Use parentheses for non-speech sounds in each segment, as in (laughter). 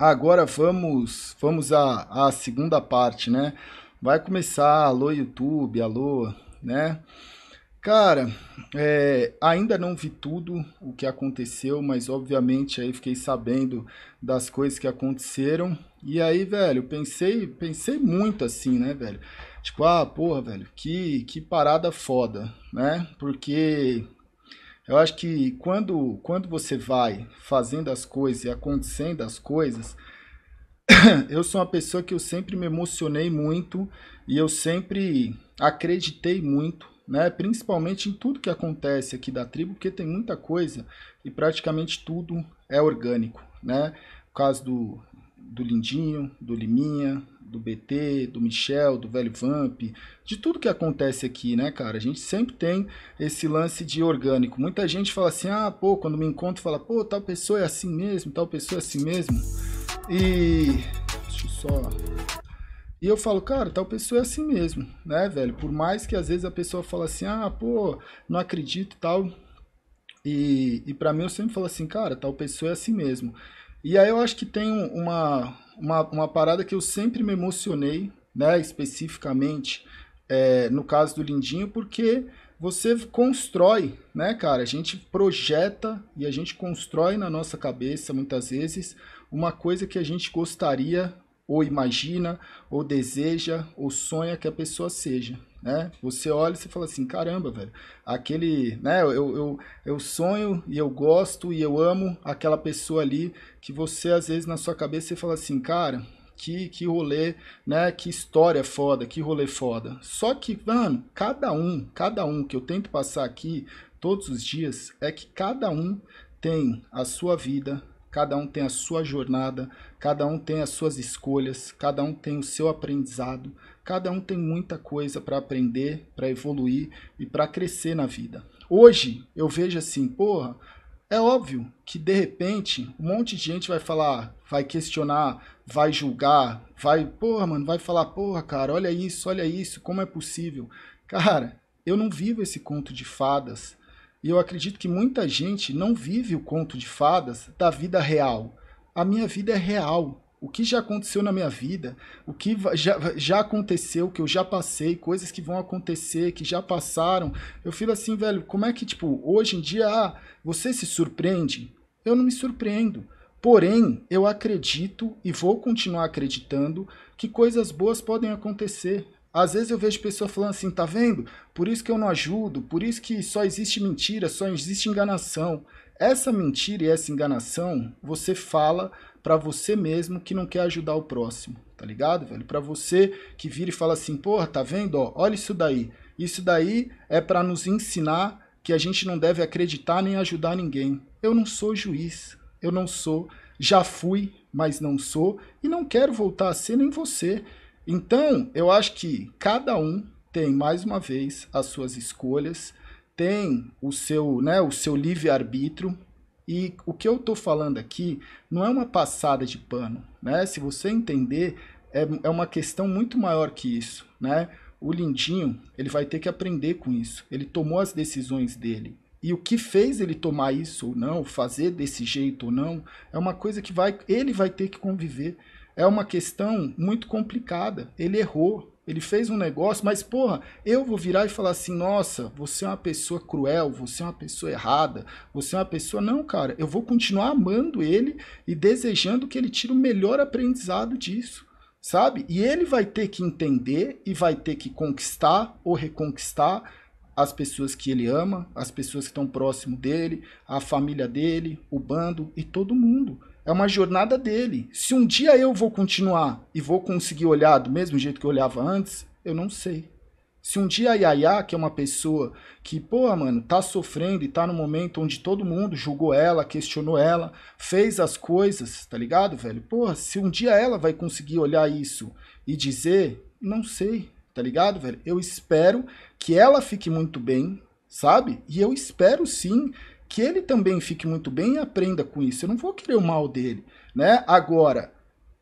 Agora vamos vamos à, à segunda parte, né? Vai começar, alô YouTube, alô, né? Cara, é, ainda não vi tudo o que aconteceu, mas obviamente aí fiquei sabendo das coisas que aconteceram. E aí, velho, pensei, pensei muito assim, né, velho? Tipo, ah, porra, velho, que, que parada foda, né? Porque eu acho que quando, quando você vai fazendo as coisas e acontecendo as coisas, (coughs) eu sou uma pessoa que eu sempre me emocionei muito e eu sempre acreditei muito, né? Principalmente em tudo que acontece aqui da tribo, porque tem muita coisa e praticamente tudo é orgânico, né? O caso do, do Lindinho, do Liminha, do BT, do Michel, do Velho Vamp, de tudo que acontece aqui, né, cara? A gente sempre tem esse lance de orgânico. Muita gente fala assim, ah, pô, quando me encontro, fala, pô, tal pessoa é assim mesmo, tal pessoa é assim mesmo. E. Deixa eu só. E eu falo, cara, tal pessoa é assim mesmo, né, velho? Por mais que às vezes a pessoa fala assim, ah, pô, não acredito e tal. E, e para mim eu sempre falo assim, cara, tal pessoa é assim mesmo. E aí eu acho que tem uma, uma, uma parada que eu sempre me emocionei, né, especificamente é, no caso do Lindinho, porque você constrói, né, cara? A gente projeta e a gente constrói na nossa cabeça, muitas vezes, uma coisa que a gente gostaria, ou imagina, ou deseja, ou sonha que a pessoa seja né? Você olha e você fala assim, caramba, velho, aquele, né? Eu, eu, eu sonho e eu gosto e eu amo aquela pessoa ali que você às vezes na sua cabeça você fala assim, cara, que, que rolê, né? Que história foda, que rolê foda. Só que, mano, cada um, cada um que eu tento passar aqui todos os dias é que cada um tem a sua vida, Cada um tem a sua jornada, cada um tem as suas escolhas, cada um tem o seu aprendizado, cada um tem muita coisa para aprender, para evoluir e para crescer na vida. Hoje eu vejo assim, porra, é óbvio que de repente um monte de gente vai falar, vai questionar, vai julgar, vai, porra, mano, vai falar, porra, cara, olha isso, olha isso, como é possível? Cara, eu não vivo esse conto de fadas e eu acredito que muita gente não vive o conto de fadas da vida real. A minha vida é real. O que já aconteceu na minha vida, o que já, já aconteceu, que eu já passei, coisas que vão acontecer, que já passaram. Eu fico assim, velho, como é que, tipo, hoje em dia, ah, você se surpreende? Eu não me surpreendo. Porém, eu acredito e vou continuar acreditando que coisas boas podem acontecer. Às vezes eu vejo pessoas falando assim, tá vendo? Por isso que eu não ajudo, por isso que só existe mentira, só existe enganação. Essa mentira e essa enganação, você fala para você mesmo que não quer ajudar o próximo, tá ligado, velho? Para você que vira e fala assim, porra, tá vendo? Ó, olha isso daí. Isso daí é para nos ensinar que a gente não deve acreditar nem ajudar ninguém. Eu não sou juiz, eu não sou, já fui, mas não sou e não quero voltar a ser nem você. Então, eu acho que cada um tem mais uma vez as suas escolhas, tem o seu, né, o seu livre arbítrio. E o que eu estou falando aqui não é uma passada de pano, né? Se você entender, é, é uma questão muito maior que isso, né? O Lindinho, ele vai ter que aprender com isso. Ele tomou as decisões dele, e o que fez ele tomar isso ou não, fazer desse jeito ou não, é uma coisa que vai, ele vai ter que conviver é uma questão muito complicada. Ele errou, ele fez um negócio, mas porra, eu vou virar e falar assim: nossa, você é uma pessoa cruel, você é uma pessoa errada, você é uma pessoa. Não, cara, eu vou continuar amando ele e desejando que ele tire o melhor aprendizado disso, sabe? E ele vai ter que entender e vai ter que conquistar ou reconquistar as pessoas que ele ama, as pessoas que estão próximo dele, a família dele, o bando e todo mundo. É uma jornada dele. Se um dia eu vou continuar e vou conseguir olhar do mesmo jeito que eu olhava antes, eu não sei. Se um dia a Yaya, que é uma pessoa que, pô, mano, tá sofrendo e tá no momento onde todo mundo julgou ela, questionou ela, fez as coisas, tá ligado, velho? Porra, se um dia ela vai conseguir olhar isso e dizer, não sei, tá ligado, velho? Eu espero que ela fique muito bem, sabe? E eu espero sim que ele também fique muito bem e aprenda com isso. Eu não vou querer o mal dele, né? Agora,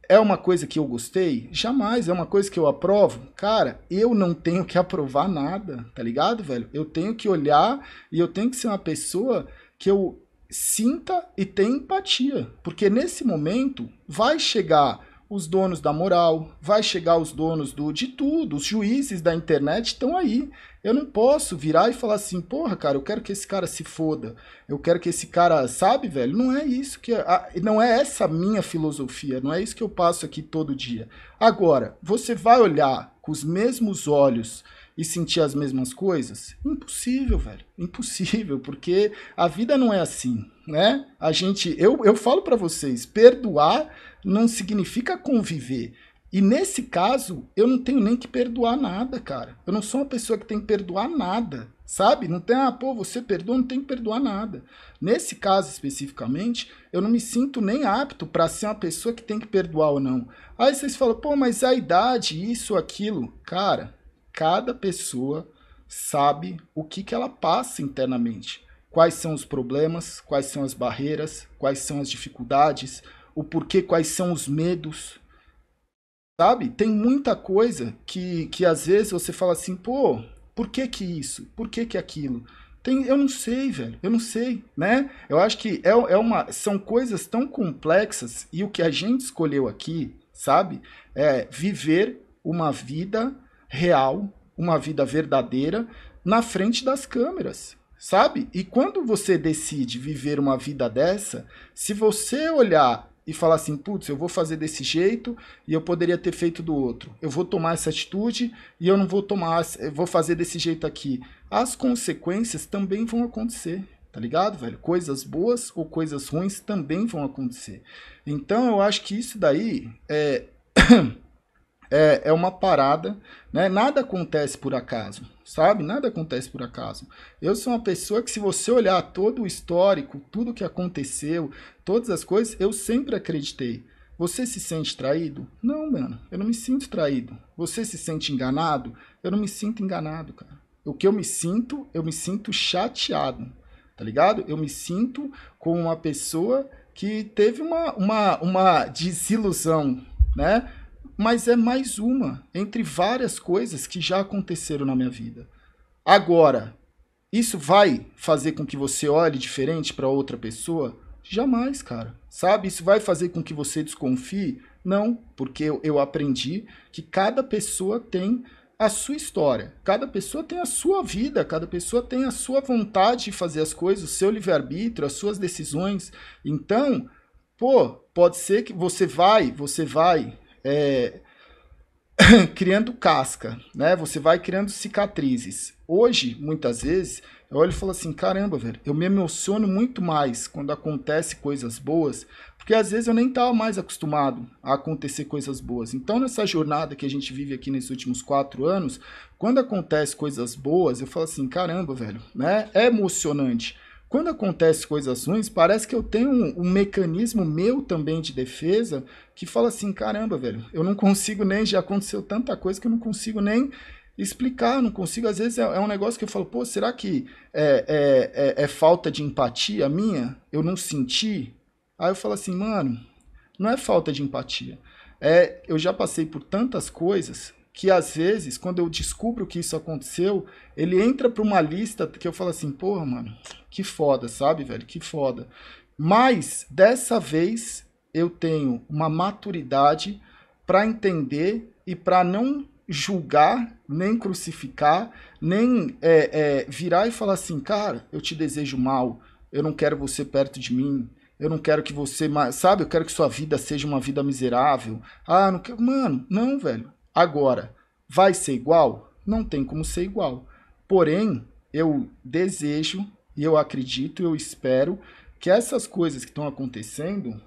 é uma coisa que eu gostei? Jamais. É uma coisa que eu aprovo? Cara, eu não tenho que (laughs) aprovar nada, tá ligado, velho? Eu tenho que olhar e eu tenho que ser uma pessoa que eu sinta e tenha empatia. Porque nesse momento vai chegar os donos da moral, vai chegar os donos do de tudo, os juízes da internet estão aí. Eu não posso virar e falar assim, porra, cara, eu quero que esse cara se foda. Eu quero que esse cara, sabe, velho? Não é isso que é, a, não é essa minha filosofia, não é isso que eu passo aqui todo dia. Agora, você vai olhar com os mesmos olhos e sentir as mesmas coisas? Impossível, velho. Impossível, porque a vida não é assim né? A gente, eu, eu falo para vocês, perdoar não significa conviver. E nesse caso, eu não tenho nem que perdoar nada, cara. Eu não sou uma pessoa que tem que perdoar nada, sabe? Não tem, ah, pô, você perdoa, não tem que perdoar nada. Nesse caso especificamente, eu não me sinto nem apto para ser uma pessoa que tem que perdoar ou não. Aí vocês falam, pô, mas a idade, isso, aquilo. Cara, cada pessoa sabe o que, que ela passa internamente quais são os problemas, quais são as barreiras, quais são as dificuldades, o porquê, quais são os medos. Sabe? Tem muita coisa que, que às vezes você fala assim, pô, por que que isso? Por que que aquilo? Tem, eu não sei, velho. Eu não sei, né? Eu acho que é, é uma, são coisas tão complexas e o que a gente escolheu aqui, sabe? É viver uma vida real, uma vida verdadeira na frente das câmeras sabe? E quando você decide viver uma vida dessa, se você olhar e falar assim, putz, eu vou fazer desse jeito e eu poderia ter feito do outro. Eu vou tomar essa atitude e eu não vou tomar, eu eh, vou fazer desse jeito aqui. As consequências também vão acontecer, tá ligado, velho? Coisas boas ou coisas ruins também vão acontecer. Então eu acho que isso daí é (clears throat) é, é uma parada, né? Nada acontece por acaso, sabe? Nada acontece por acaso. Eu sou uma pessoa que, se você olhar todo o histórico, tudo que aconteceu, todas as coisas, eu sempre acreditei. Você se sente traído? Não, mano, eu não me sinto traído. Você se sente enganado? Eu não me sinto enganado, cara. O que eu me sinto, eu me sinto chateado, tá ligado? Eu me sinto como uma pessoa que teve uma, uma, uma desilusão, né? mas é mais uma entre várias coisas que já aconteceram na minha vida. Agora, isso vai fazer com que você olhe diferente para outra pessoa? Jamais, cara. Sabe? Isso vai fazer com que você desconfie? Não, porque eu, eu aprendi que cada pessoa tem a sua história. Cada pessoa tem a sua vida, cada pessoa tem a sua vontade de fazer as coisas, o seu livre-arbítrio, as suas decisões. Então, pô, pode ser que você vai, você vai é, (coughs) criando casca, né? Você vai criando cicatrizes. Hoje, muitas vezes, eu olho e falo assim, caramba, velho, eu me emociono muito mais quando acontece coisas boas, porque às vezes eu nem estava mais acostumado a acontecer coisas boas. Então, nessa jornada que a gente vive aqui nesses últimos quatro anos, quando acontece coisas boas, eu falo assim, caramba, velho, né? É emocionante. Quando acontece coisas ruins, parece que eu tenho um, um, mecanismo meu também de defesa que fala assim: caramba, velho, eu não consigo nem. Já aconteceu tanta coisa que eu não consigo nem explicar, não consigo. Às vezes é, é um negócio que eu falo: pô, será que é, é, é, é, falta de empatia minha? Eu não senti? Aí eu falo assim: mano, não é falta de empatia. É, eu já passei por tantas coisas que às vezes, quando eu descubro que isso aconteceu, ele entra para uma lista que eu falo assim, porra, mano, que foda, sabe, velho? Que foda. Mas dessa vez eu tenho uma maturidade para entender e para não julgar, nem crucificar, nem é, é, virar e falar assim, cara, eu te desejo mal, eu não quero você perto de mim, eu não quero que você, sabe, eu quero que sua vida seja uma vida miserável. Ah, não quero, mano, não, velho. Agora, vai ser igual? Não tem como ser igual. Porém, eu desejo, eu acredito, eu espero que essas coisas que estão acontecendo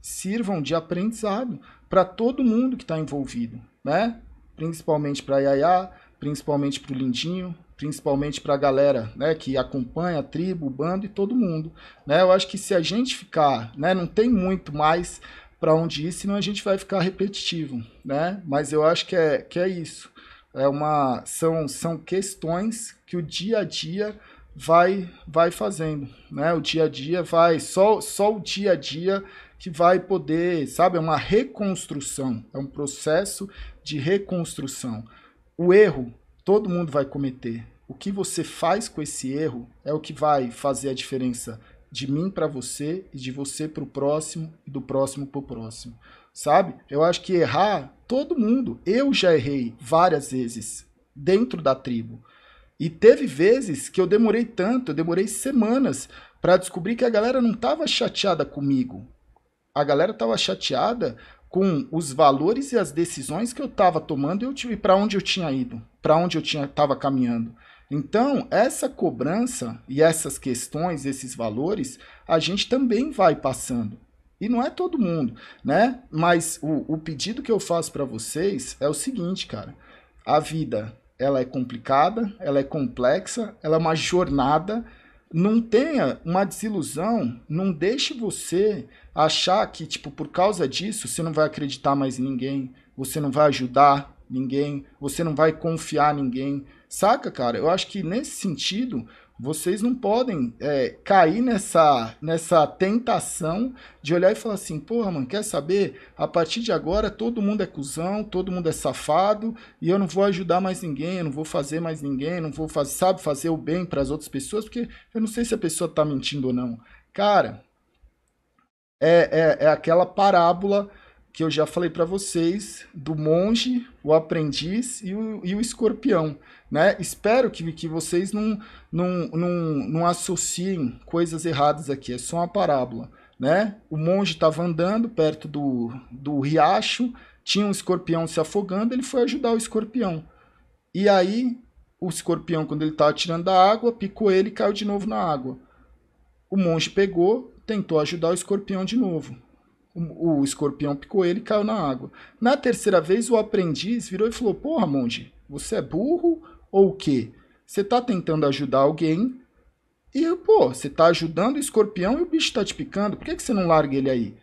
sirvam de aprendizado para todo mundo que está envolvido, né? Principalmente para Yaya, principalmente para o Lindinho, principalmente para a galera né, que acompanha a tribo, o bando e todo mundo. Né? Eu acho que se a gente ficar, né, não tem muito mais para onde ir, senão a gente vai ficar repetitivo, né? Mas eu acho que é, que é isso. É uma, são, são questões que o dia a dia vai vai fazendo, né? O dia a dia vai só só o dia a dia que vai poder, sabe, é uma reconstrução, é um processo de reconstrução. O erro todo mundo vai cometer. O que você faz com esse erro é o que vai fazer a diferença de mim para você e de você para o próximo e do próximo para o próximo. Sabe? Eu acho que errar, todo mundo. Eu já errei várias vezes dentro da tribo. E teve vezes que eu demorei tanto, eu demorei semanas para descobrir que a galera não estava chateada comigo. A galera estava chateada com os valores e as decisões que eu estava tomando e, e para onde eu tinha ido, para onde eu tinha estava caminhando. Então, essa cobrança e essas questões, esses valores, a gente também vai passando. E não é todo mundo, né? Mas o, o pedido que eu faço para vocês é o seguinte, cara. A vida, ela é complicada, ela é complexa, ela é uma jornada. Não tenha uma desilusão, não deixe você achar que, tipo, por causa disso, você não vai acreditar mais em ninguém, você não vai ajudar, ninguém, você não vai confiar ninguém. Saca, cara? Eu acho que nesse sentido, vocês não podem é, cair nessa, nessa tentação de olhar e falar assim, porra, mano, quer saber? A partir de agora todo mundo é cuzão, todo mundo é safado e eu não vou ajudar mais ninguém, eu não vou fazer mais ninguém, não vou fazer, sabe, fazer o bem para as outras pessoas, porque eu não sei se a pessoa tá mentindo ou não. Cara, é, é, é aquela parábola que eu já falei para vocês, do monge, o aprendiz e o, e o escorpião. Né? Espero que, que vocês não, não, não, não associem coisas erradas aqui, é só uma parábola. Né? O monge estava andando perto do, do riacho, tinha um escorpião se afogando, ele foi ajudar o escorpião. E aí, o escorpião, quando ele estava tirando da água, picou ele e caiu de novo na água. O monge pegou, tentou ajudar o escorpião de novo o, escorpião picou ele e caiu na água. Na terceira vez, o aprendiz virou e falou: Porra, monge, você é burro ou o quê? Você tá tentando ajudar alguém e, pô, você tá ajudando o escorpião e o bicho tá te picando, por que, que você não larga ele aí?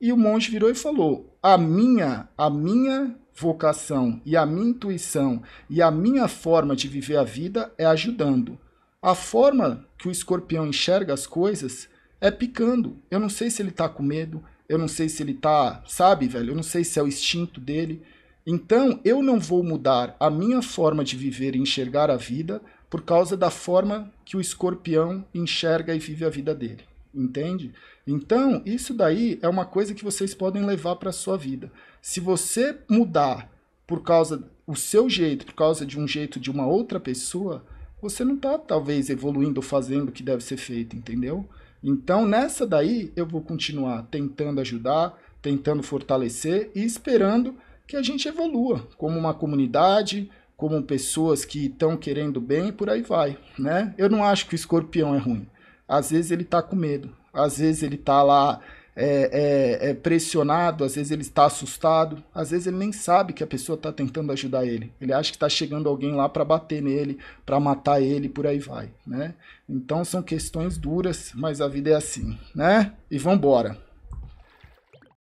E o monge virou e falou: A minha, a minha vocação e a minha intuição e a minha forma de viver a vida é ajudando. A forma que o escorpião enxerga as coisas é picando. Eu não sei se ele tá com medo, eu não sei se ele tá, sabe, velho? Eu não sei se é o instinto dele. Então, eu não vou mudar a minha forma de viver e enxergar a vida por causa da forma que o escorpião enxerga e vive a vida dele, entende? Então, isso daí é uma coisa que vocês podem levar para sua vida. Se você mudar por causa o seu jeito, por causa de um jeito de uma outra pessoa, você não está talvez evoluindo ou fazendo o que deve ser feito, entendeu? Então, nessa daí, eu vou continuar tentando ajudar, tentando fortalecer e esperando que a gente evolua como uma comunidade, como pessoas que estão querendo bem e por aí vai, né? Eu não acho que o escorpião é ruim. Às vezes ele tá com medo, às vezes ele tá lá é, é, é pressionado, às vezes ele está assustado, às vezes ele nem sabe que a pessoa está tentando ajudar ele. Ele acha que está chegando alguém lá para bater nele, para matar ele, por aí vai, né? Então são questões duras, mas a vida é assim, né? E vamos embora.